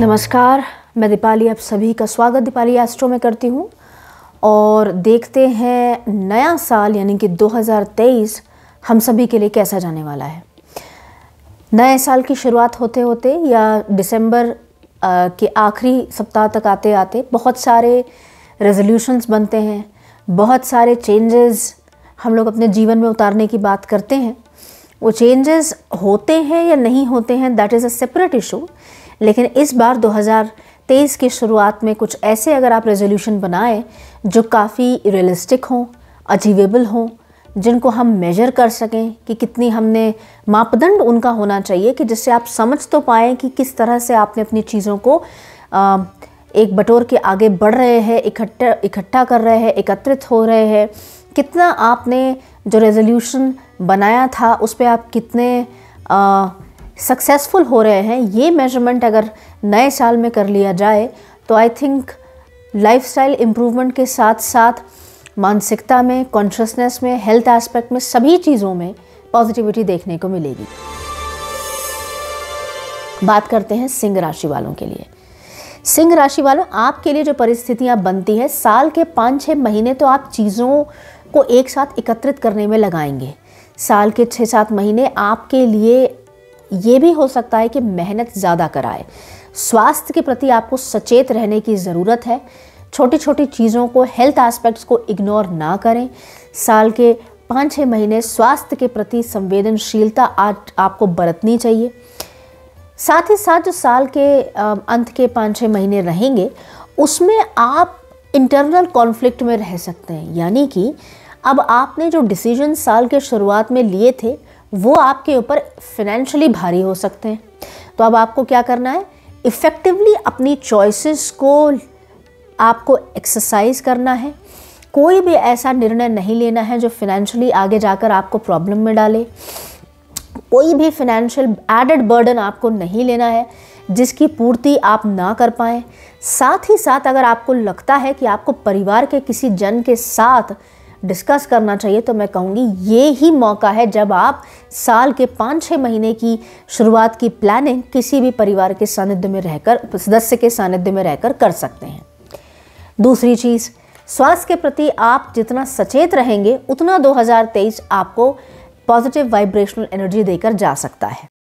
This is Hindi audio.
नमस्कार मैं दीपाली आप सभी का स्वागत दीपाली एस्ट्रो में करती हूँ और देखते हैं नया साल यानी कि 2023 हम सभी के लिए कैसा जाने वाला है नए साल की शुरुआत होते होते या दिसंबर के आखिरी सप्ताह तक आते आते बहुत सारे रेजोल्यूशंस बनते हैं बहुत सारे चेंजेस हम लोग अपने जीवन में उतारने की बात करते हैं वो चेंजेस होते हैं या नहीं होते हैं that is a separate issue लेकिन इस बार 2023 की शुरुआत में कुछ ऐसे अगर आप रेजोल्यूशन बनाएं जो काफ़ी रियलिस्टिक हों अचीवेबल हों जिनको हम मेजर कर सकें कि कितनी हमने मापदंड उनका होना चाहिए कि जिससे आप समझ तो पाएँ कि किस तरह से आपने अपनी चीज़ों को आ, एक बटोर के आगे बढ़ रहे हैं इकट्ठा इकट्ठा कर रहे हैं एकत्रित हो रहे हैं कितना आपने जो रेजोल्यूशन बनाया था उस पर आप कितने आ, सक्सेसफुल हो रहे हैं ये मेजरमेंट अगर नए साल में कर लिया जाए तो I think life style improvement के साथ साथ मानसिकता में कॉन्शसनेस में हेल्थ एस्पेक्ट में सभी चीज़ों में पॉजिटिविटी देखने को मिलेगी बात करते हैं सिंह राशि वालों के लिए सिंह राशि वालों आपके लिए जो परिस्थितियां बनती हैं साल के पाँच छः महीने तो आप चीज़ों को एक साथ एकत्रित करने में लगाएंगे साल के छः सात महीने आपके लिए ये भी हो सकता है कि मेहनत ज़्यादा कराए स्वास्थ्य के प्रति आपको सचेत रहने की ज़रूरत है छोटी छोटी चीज़ों को हेल्थ एस्पेक्ट्स को इग्नोर ना करें साल के पाँच छः महीने स्वास्थ्य के प्रति संवेदनशीलता आज आपको बरतनी चाहिए साथ ही साथ जो साल के अंत के पाँच छः महीने रहेंगे उसमें आप इंटरनल कॉन्फ्लिक्ट में रह सकते हैं यानी कि अब आपने जो डिसीजन साल के शुरुआत में लिए थे वो आपके ऊपर फिनेंशली भारी हो सकते हैं तो अब आपको क्या करना है इफ़ेक्टिवली अपनी चॉइसेस को आपको एक्सरसाइज करना है कोई भी ऐसा निर्णय नहीं लेना है जो फिनेंशली आगे जाकर आपको प्रॉब्लम में डाले कोई भी फिनेंशियल एडेड बर्डन आपको नहीं लेना है जिसकी पूर्ति आप ना कर पाएँ साथ ही साथ अगर आपको लगता है कि आपको परिवार के किसी जन के साथ डिस्कस करना चाहिए तो मैं कहूँगी ये ही मौका है जब आप साल के पाँच छः महीने की शुरुआत की प्लानिंग किसी भी परिवार के सानिध्य में रहकर सदस्य के सानिध्य में रहकर कर सकते हैं दूसरी चीज़ स्वास्थ्य के प्रति आप जितना सचेत रहेंगे उतना 2023 आपको पॉजिटिव वाइब्रेशनल एनर्जी देकर जा सकता है